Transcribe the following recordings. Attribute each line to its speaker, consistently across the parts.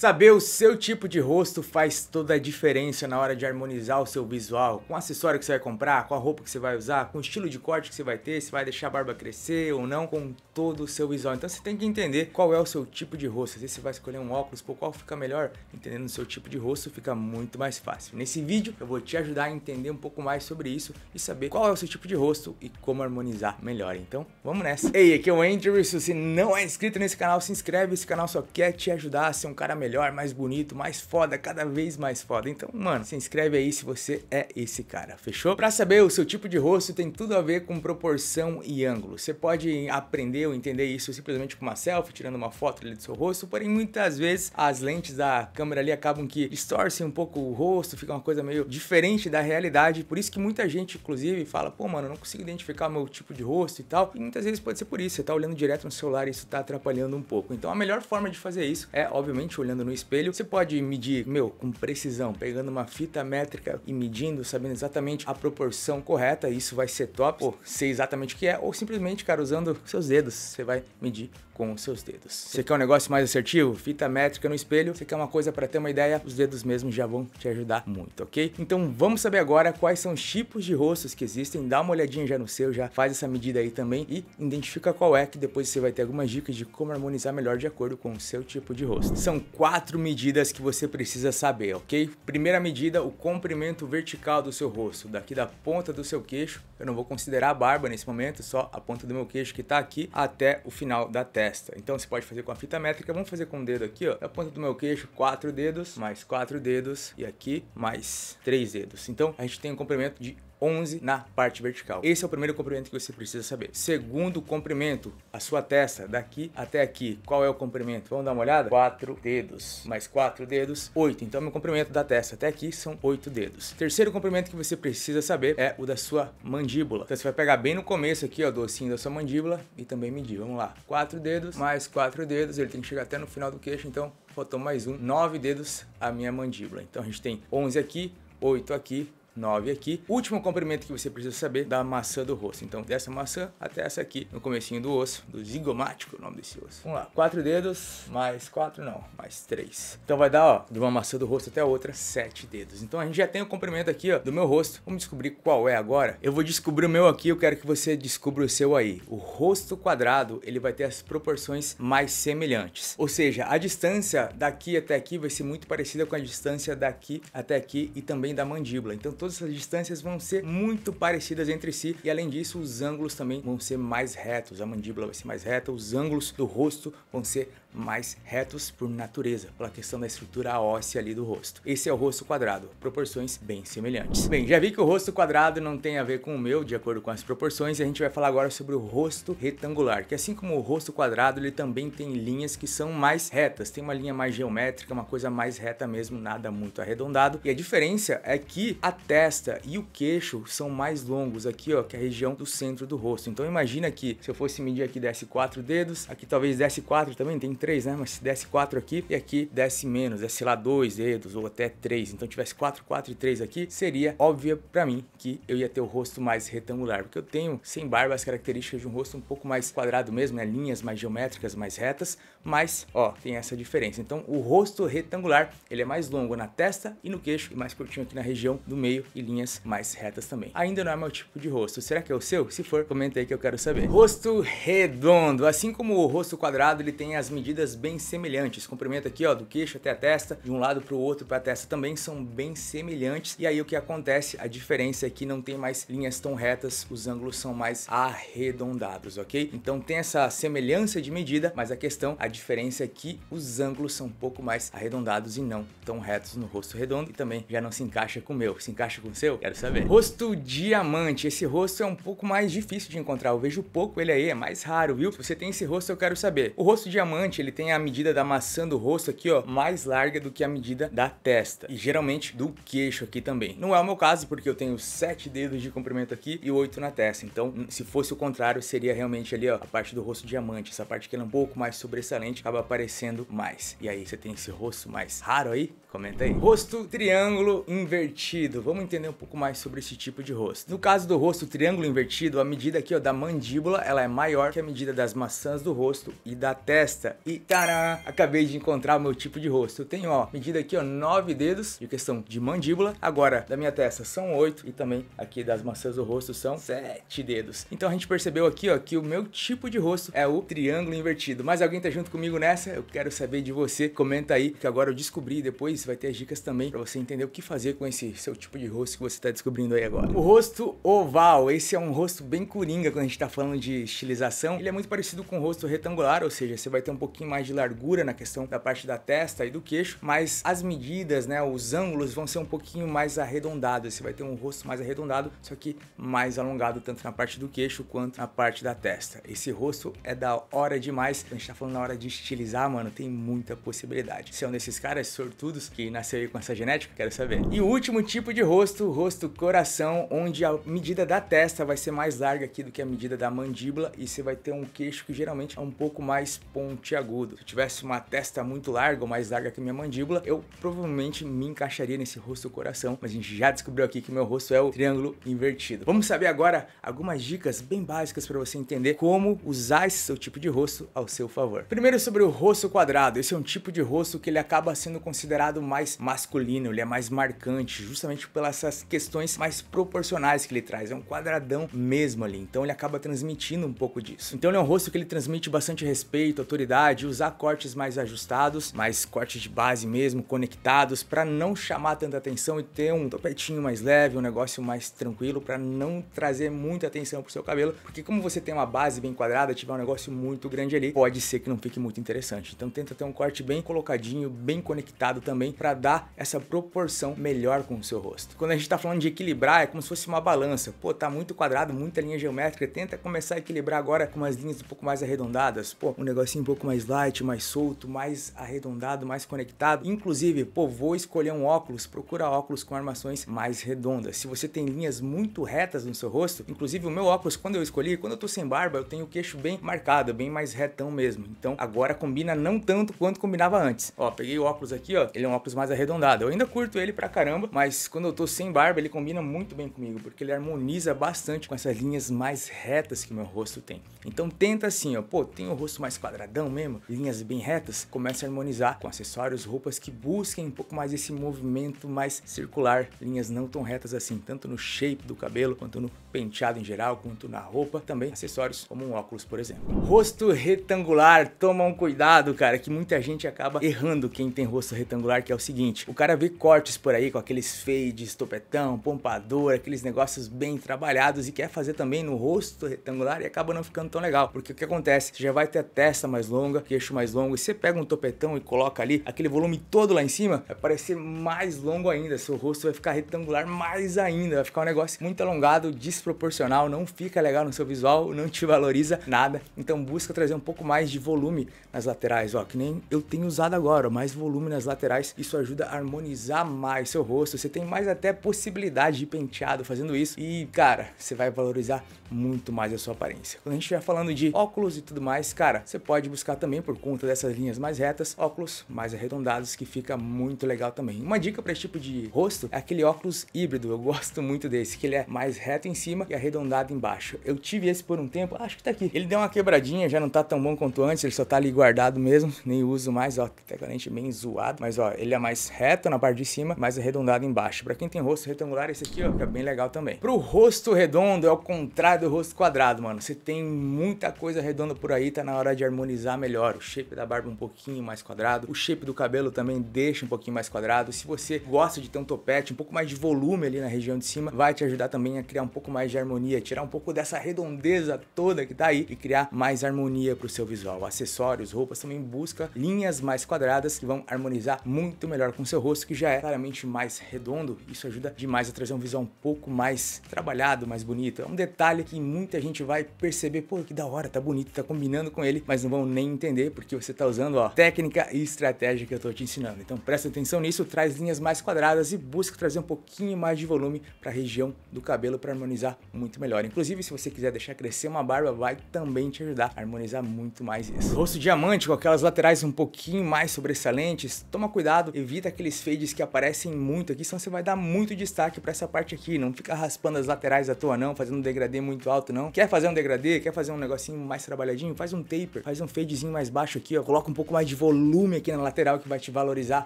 Speaker 1: Saber o seu tipo de rosto faz toda a diferença na hora de harmonizar o seu visual, com o acessório que você vai comprar, com a roupa que você vai usar, com o estilo de corte que você vai ter, se vai deixar a barba crescer ou não, com todo o seu visual. Então você tem que entender qual é o seu tipo de rosto. Às vezes você vai escolher um óculos, por qual fica melhor. Entendendo o seu tipo de rosto fica muito mais fácil. Nesse vídeo eu vou te ajudar a entender um pouco mais sobre isso e saber qual é o seu tipo de rosto e como harmonizar melhor. Então vamos nessa. Ei, aqui é o Andrew. Se você não é inscrito nesse canal, se inscreve. Esse canal só quer te ajudar a ser um cara melhor melhor, mais bonito, mais foda, cada vez mais foda. Então, mano, se inscreve aí se você é esse cara, fechou? Pra saber, o seu tipo de rosto tem tudo a ver com proporção e ângulo. Você pode aprender ou entender isso simplesmente com uma selfie, tirando uma foto ali do seu rosto, porém muitas vezes as lentes da câmera ali acabam que distorcem um pouco o rosto, fica uma coisa meio diferente da realidade. Por isso que muita gente, inclusive, fala, pô, mano, eu não consigo identificar o meu tipo de rosto e tal. E muitas vezes pode ser por isso, você tá olhando direto no celular e isso tá atrapalhando um pouco. Então a melhor forma de fazer isso é, obviamente, olhando olhando no espelho, você pode medir, meu, com precisão, pegando uma fita métrica e medindo, sabendo exatamente a proporção correta, isso vai ser top, ou sei exatamente o que é, ou simplesmente, cara, usando seus dedos, você vai medir com os seus dedos. Você quer um negócio mais assertivo? Fita métrica no espelho. Você quer uma coisa para ter uma ideia? Os dedos mesmo já vão te ajudar muito, ok? Então vamos saber agora quais são os tipos de rostos que existem. Dá uma olhadinha já no seu, já faz essa medida aí também e identifica qual é que depois você vai ter algumas dicas de como harmonizar melhor de acordo com o seu tipo de rosto. São quatro medidas que você precisa saber, ok? Primeira medida, o comprimento vertical do seu rosto, daqui da ponta do seu queixo. Eu não vou considerar a barba nesse momento, só a ponta do meu queixo que tá aqui até o final da testa. Então você pode fazer com a fita métrica, vamos fazer com o dedo aqui, ó. Da ponta do meu queixo, quatro dedos, mais quatro dedos e aqui mais três dedos. Então a gente tem um comprimento de 11 na parte vertical. Esse é o primeiro comprimento que você precisa saber. Segundo comprimento, a sua testa daqui até aqui. Qual é o comprimento? Vamos dar uma olhada? 4 dedos, mais 4 dedos, 8. Então, meu comprimento da testa até aqui são 8 dedos. Terceiro comprimento que você precisa saber é o da sua mandíbula. Então, você vai pegar bem no começo aqui, ó, docinho da sua mandíbula e também medir. Vamos lá. 4 dedos, mais 4 dedos. Ele tem que chegar até no final do queixo, então faltou mais um. 9 dedos a minha mandíbula. Então, a gente tem 11 aqui, 8 aqui, 9 aqui. Último comprimento que você precisa saber da maçã do rosto. Então, dessa maçã até essa aqui, no comecinho do osso, do zigomático, o nome desse osso. Vamos lá. Quatro dedos, mais quatro não, mais três. Então vai dar, ó, de uma maçã do rosto até a outra, sete dedos. Então a gente já tem o comprimento aqui, ó, do meu rosto. Vamos descobrir qual é agora? Eu vou descobrir o meu aqui, eu quero que você descubra o seu aí. O rosto quadrado, ele vai ter as proporções mais semelhantes. Ou seja, a distância daqui até aqui vai ser muito parecida com a distância daqui até aqui e também da mandíbula. Então todas todas essas distâncias vão ser muito parecidas entre si e além disso os ângulos também vão ser mais retos, a mandíbula vai ser mais reta, os ângulos do rosto vão ser mais retos por natureza, pela questão da estrutura óssea ali do rosto. Esse é o rosto quadrado, proporções bem semelhantes. Bem, já vi que o rosto quadrado não tem a ver com o meu, de acordo com as proporções, e a gente vai falar agora sobre o rosto retangular, que assim como o rosto quadrado, ele também tem linhas que são mais retas, tem uma linha mais geométrica, uma coisa mais reta mesmo, nada muito arredondado. E a diferença é que a testa e o queixo são mais longos aqui, ó, que a região do centro do rosto. Então imagina que se eu fosse medir aqui desse quatro dedos, aqui talvez desse quatro também tem 3, né? Mas se desse 4 aqui e aqui desse menos, desse lá 2 dedos ou até 3, então tivesse 4, 4 e 3 aqui, seria óbvia para mim que eu ia ter o rosto mais retangular, porque eu tenho sem barba as características de um rosto um pouco mais quadrado mesmo, né? Linhas mais geométricas, mais retas, mas ó, tem essa diferença. Então o rosto retangular, ele é mais longo na testa e no queixo e mais curtinho aqui na região do meio e linhas mais retas também. Ainda não é meu tipo de rosto. Será que é o seu? Se for, comenta aí que eu quero saber. Rosto redondo. Assim como o rosto quadrado, ele tem as medidas bem semelhantes. Comprimento aqui, ó, do queixo até a testa, de um lado para o outro para a testa também são bem semelhantes. E aí o que acontece? A diferença é que não tem mais linhas tão retas, os ângulos são mais arredondados, ok? Então tem essa semelhança de medida, mas a questão, a diferença é que os ângulos são um pouco mais arredondados e não tão retos no rosto redondo e também já não se encaixa com o meu. Se encaixa com o seu? Quero saber. Rosto diamante. Esse rosto é um pouco mais difícil de encontrar. Eu vejo pouco ele aí, é mais raro, viu? Se você tem esse rosto, eu quero saber. O rosto diamante, ele tem a medida da maçã do rosto aqui, ó, mais larga do que a medida da testa. E geralmente do queixo aqui também. Não é o meu caso, porque eu tenho sete dedos de comprimento aqui e oito na testa. Então, se fosse o contrário, seria realmente ali, ó, a parte do rosto diamante, essa parte que é um pouco mais sobressalente acaba aparecendo mais. E aí, você tem esse rosto mais raro aí? Comenta aí. Rosto triângulo invertido. Vamos entender um pouco mais sobre esse tipo de rosto. No caso do rosto triângulo invertido, a medida aqui ó, da mandíbula ela é maior que a medida das maçãs do rosto e da testa. E tará, acabei de encontrar o meu tipo de rosto. Eu tenho ó, medida aqui ó, nove dedos de questão de mandíbula. Agora, da minha testa são oito e também aqui das maçãs do rosto são sete dedos. Então a gente percebeu aqui ó, que o meu tipo de rosto é o triângulo invertido. Mas alguém tá junto junto comigo nessa. Eu quero saber de você. Comenta aí, que agora eu descobri. Depois vai ter as dicas também para você entender o que fazer com esse seu tipo de rosto que você está descobrindo aí agora. O rosto oval. Esse é um rosto bem coringa quando a gente está falando de estilização. Ele é muito parecido com o rosto retangular, ou seja, você vai ter um pouquinho mais de largura na questão da parte da testa e do queixo, mas as medidas, né, os ângulos vão ser um pouquinho mais arredondados. Você vai ter um rosto mais arredondado, só que mais alongado tanto na parte do queixo quanto na parte da testa. Esse rosto é da hora demais. A gente está falando na hora de estilizar, mano, tem muita possibilidade. Se é um desses caras sortudos que nasceu aí com essa genética, quero saber. E o último tipo de rosto, rosto coração, onde a medida da testa vai ser mais larga aqui do que a medida da mandíbula e você vai ter um queixo que geralmente é um pouco mais pontiagudo. Se eu tivesse uma testa muito larga ou mais larga que minha mandíbula, eu provavelmente me encaixaria nesse rosto coração, mas a gente já descobriu aqui que meu rosto é o triângulo invertido. Vamos saber agora algumas dicas bem básicas para você entender como usar esse seu tipo de rosto ao seu favor. Primeiro Primeiro sobre o rosto quadrado. Esse é um tipo de rosto que ele acaba sendo considerado mais masculino, ele é mais marcante, justamente pelas questões mais proporcionais que ele traz. É um quadradão mesmo ali, então ele acaba transmitindo um pouco disso. Então ele é um rosto que ele transmite bastante respeito, autoridade, usar cortes mais ajustados, mais cortes de base mesmo, conectados, para não chamar tanta atenção e ter um topetinho mais leve, um negócio mais tranquilo, para não trazer muita atenção pro seu cabelo, porque como você tem uma base bem quadrada, tiver um negócio muito grande ali, pode ser que não fique muito interessante. Então tenta ter um corte bem colocadinho, bem conectado também para dar essa proporção melhor com o seu rosto. Quando a gente está falando de equilibrar, é como se fosse uma balança. Pô, tá muito quadrado, muita linha geométrica, tenta começar a equilibrar agora com umas linhas um pouco mais arredondadas. Pô, um negocinho um pouco mais light, mais solto, mais arredondado, mais conectado. Inclusive, pô, vou escolher um óculos, procura óculos com armações mais redondas. Se você tem linhas muito retas no seu rosto, inclusive o meu óculos quando eu escolhi, quando eu tô sem barba, eu tenho o queixo bem marcado, bem mais retão mesmo. Então, agora agora combina não tanto quanto combinava antes. Ó, peguei o óculos aqui, ó. Ele é um óculos mais arredondado. Eu ainda curto ele pra caramba, mas quando eu tô sem barba, ele combina muito bem comigo, porque ele harmoniza bastante com essas linhas mais retas que meu rosto tem. Então tenta assim, ó. Pô, tem o rosto mais quadradão mesmo, linhas bem retas, começa a harmonizar com acessórios, roupas que busquem um pouco mais esse movimento mais circular, linhas não tão retas assim, tanto no shape do cabelo, quanto no penteado em geral, quanto na roupa, também acessórios como um óculos, por exemplo. Rosto retangular, tomar um cuidado, cara, que muita gente acaba errando quem tem rosto retangular, que é o seguinte: o cara vê cortes por aí com aqueles fades, topetão, pompador, aqueles negócios bem trabalhados e quer fazer também no rosto retangular e acaba não ficando tão legal. Porque o que acontece? Você já vai ter a testa mais longa, queixo mais longo, e você pega um topetão e coloca ali aquele volume todo lá em cima, vai parecer mais longo ainda, seu rosto vai ficar retangular mais ainda, vai ficar um negócio muito alongado, desproporcional, não fica legal no seu visual, não te valoriza nada. Então busca trazer um pouco mais de volume volume nas laterais, ó, que nem eu tenho usado agora, mais volume nas laterais, isso ajuda a harmonizar mais seu rosto, você tem mais até possibilidade de penteado fazendo isso e, cara, você vai valorizar muito mais a sua aparência. Quando a gente estiver falando de óculos e tudo mais, cara, você pode buscar também por conta dessas linhas mais retas, óculos mais arredondados que fica muito legal também. Uma dica para esse tipo de rosto é aquele óculos híbrido, eu gosto muito desse, que ele é mais reto em cima e arredondado embaixo. Eu tive esse por um tempo, acho que tá aqui. Ele deu uma quebradinha, já não tá tão bom quanto antes, ele só tá ali guardado mesmo, nem uso mais, ó, teclante tá bem zoado, mas ó, ele é mais reto na parte de cima, mais arredondado embaixo. Pra quem tem rosto retangular, esse aqui, ó, fica bem legal também. Pro rosto redondo, é o contrário do rosto quadrado, mano. Você tem muita coisa redonda por aí, tá na hora de harmonizar melhor. O shape da barba um pouquinho mais quadrado, o shape do cabelo também deixa um pouquinho mais quadrado. Se você gosta de ter um topete, um pouco mais de volume ali na região de cima, vai te ajudar também a criar um pouco mais de harmonia, tirar um pouco dessa redondeza toda que tá aí e criar mais harmonia pro seu visual. O acessório acessórios, roupas, também busca linhas mais quadradas que vão harmonizar muito melhor com seu rosto, que já é claramente mais redondo. Isso ajuda demais a trazer um visual um pouco mais trabalhado, mais bonito. É um detalhe que muita gente vai perceber, pô, que da hora, tá bonito, tá combinando com ele, mas não vão nem entender porque você tá usando, ó, técnica e estratégia que eu tô te ensinando. Então presta atenção nisso, traz linhas mais quadradas e busca trazer um pouquinho mais de volume para a região do cabelo para harmonizar muito melhor. Inclusive, se você quiser deixar crescer uma barba, vai também te ajudar a harmonizar muito mais isso. Osso diamante com aquelas laterais um pouquinho mais sobressalentes, toma cuidado, evita aqueles fades que aparecem muito aqui, senão você vai dar muito destaque para essa parte aqui, não fica raspando as laterais à toa não, fazendo um degradê muito alto não. Quer fazer um degradê, quer fazer um negocinho mais trabalhadinho, faz um taper, faz um fadezinho mais baixo aqui, ó, coloca um pouco mais de volume aqui na lateral que vai te valorizar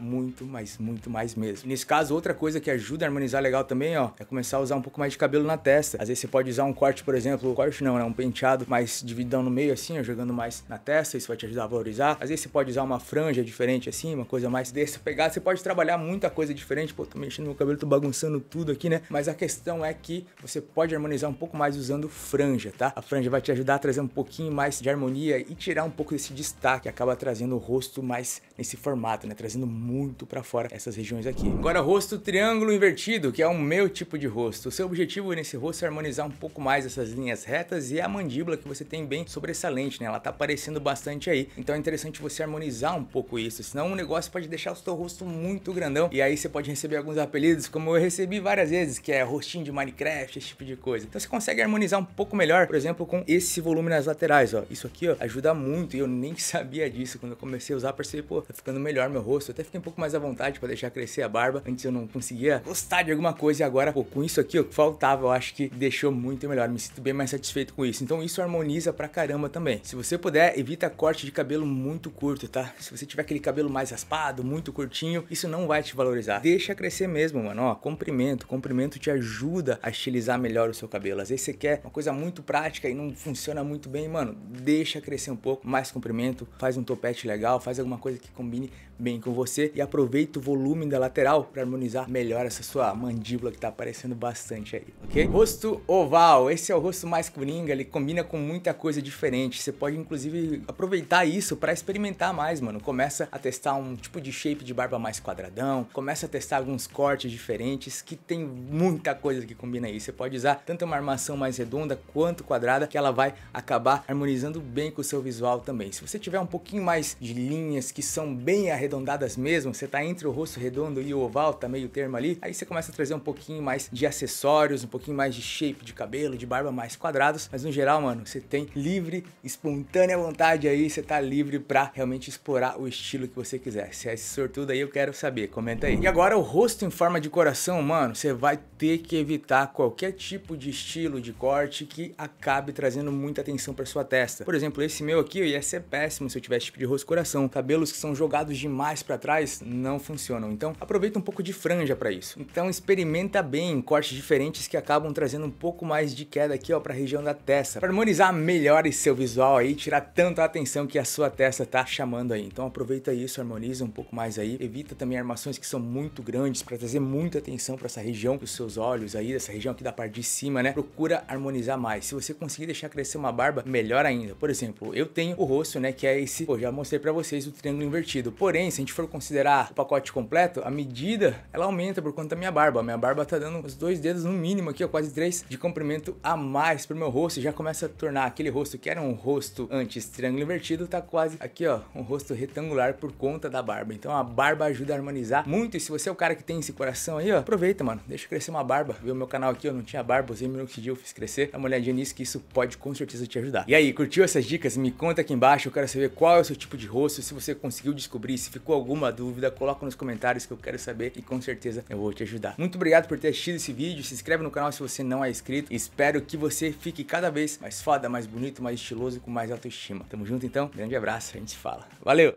Speaker 1: muito, mas muito mais mesmo. E nesse caso, outra coisa que ajuda a harmonizar legal também, ó, é começar a usar um pouco mais de cabelo na testa. Às vezes você pode usar um corte, por exemplo, corte não, né, um penteado mais dividão no meio assim, ó, jogando mais na testa, isso vai vai te ajudar a valorizar. Às vezes você pode usar uma franja diferente assim, uma coisa mais dessa Pegar. Você pode trabalhar muita coisa diferente. Pô, tô mexendo no meu cabelo, tô bagunçando tudo aqui, né? Mas a questão é que você pode harmonizar um pouco mais usando franja, tá? A franja vai te ajudar a trazer um pouquinho mais de harmonia e tirar um pouco desse destaque. Acaba trazendo o rosto mais nesse formato, né? Trazendo muito para fora essas regiões aqui. Agora, rosto triângulo invertido, que é o meu tipo de rosto. O seu objetivo nesse rosto é harmonizar um pouco mais essas linhas retas e a mandíbula que você tem bem sobressalente, né? Ela tá aparecendo bastante aí. Então é interessante você harmonizar um pouco isso, senão o negócio pode deixar o seu rosto muito grandão e aí você pode receber alguns apelidos, como eu recebi várias vezes, que é rostinho de Minecraft, esse tipo de coisa. Então você consegue harmonizar um pouco melhor, por exemplo, com esse volume nas laterais, ó. Isso aqui, ó, ajuda muito e eu nem sabia disso. Quando eu comecei a usar, percebi, pô, tá ficando melhor meu rosto. Eu até fiquei um pouco mais à vontade para deixar crescer a barba. Antes eu não conseguia gostar de alguma coisa e agora, pô, com isso aqui, o que faltava, eu acho que deixou muito melhor. Me sinto bem mais satisfeito com isso. Então isso harmoniza pra caramba também. Se você puder, evita cortes corte de cabelo muito curto, tá? Se você tiver aquele cabelo mais raspado, muito curtinho, isso não vai te valorizar. Deixa crescer mesmo, mano. Ó, comprimento. Comprimento te ajuda a estilizar melhor o seu cabelo. Às vezes você quer uma coisa muito prática e não funciona muito bem, mano. Deixa crescer um pouco, mais comprimento, faz um topete legal, faz alguma coisa que combine bem com você e aproveita o volume da lateral para harmonizar melhor essa sua mandíbula que tá aparecendo bastante aí, ok? Rosto oval. Esse é o rosto mais coringa, ele combina com muita coisa diferente. Você pode inclusive aproveitar aproveitar isso para experimentar mais, mano. Começa a testar um tipo de shape de barba mais quadradão, começa a testar alguns cortes diferentes, que tem muita coisa que combina aí. Você pode usar tanto uma armação mais redonda quanto quadrada, que ela vai acabar harmonizando bem com o seu visual também. Se você tiver um pouquinho mais de linhas que são bem arredondadas mesmo, você tá entre o rosto redondo e o oval, tá meio termo ali, aí você começa a trazer um pouquinho mais de acessórios, um pouquinho mais de shape de cabelo, de barba mais quadrados, mas no geral, mano, você tem livre, espontânea vontade aí você tá livre para realmente explorar o estilo que você quiser. Se é esse sortudo aí, eu quero saber, comenta aí. E agora o rosto em forma de coração, mano, você vai ter que evitar qualquer tipo de estilo de corte que acabe trazendo muita atenção para sua testa. Por exemplo, esse meu aqui ia ser péssimo se eu tivesse tipo de rosto coração. Cabelos que são jogados demais para trás não funcionam. Então, aproveita um pouco de franja para isso. Então, experimenta bem cortes diferentes que acabam trazendo um pouco mais de queda aqui, ó, para a região da testa, Pra harmonizar melhor esse seu visual aí, tirar tanto a atenção atenção que a sua testa tá chamando aí. Então aproveita isso, harmoniza um pouco mais aí. Evita também armações que são muito grandes para trazer muita atenção para essa região dos seus olhos aí, dessa região aqui da parte de cima, né? Procura harmonizar mais. Se você conseguir deixar crescer uma barba, melhor ainda. Por exemplo, eu tenho o rosto, né, que é esse, pô, já mostrei para vocês o triângulo invertido. Porém, se a gente for considerar o pacote completo, a medida, ela aumenta por conta da minha barba. minha barba tá dando uns dois dedos no mínimo aqui, ó, quase três de comprimento a mais pro meu rosto, já começa a tornar aquele rosto que era um rosto antes triângulo invertido invertido tá quase aqui, ó, um rosto retangular por conta da barba. Então a barba ajuda a harmonizar muito. E se você é o cara que tem esse coração aí, ó, aproveita, mano. Deixa crescer uma barba. Viu meu canal aqui, eu não tinha barba, usei minoxidil, fiz crescer. Dá uma olhadinha nisso que isso pode com certeza te ajudar. E aí, curtiu essas dicas? Me conta aqui embaixo. Eu quero saber qual é o seu tipo de rosto, se você conseguiu descobrir, se ficou alguma dúvida, coloca nos comentários que eu quero saber e com certeza eu vou te ajudar. Muito obrigado por ter assistido esse vídeo. Se inscreve no canal se você não é inscrito. Espero que você fique cada vez mais foda, mais bonito, mais estiloso, e com mais autoestima. Tamo junto então então, grande abraço, a gente se fala. Valeu!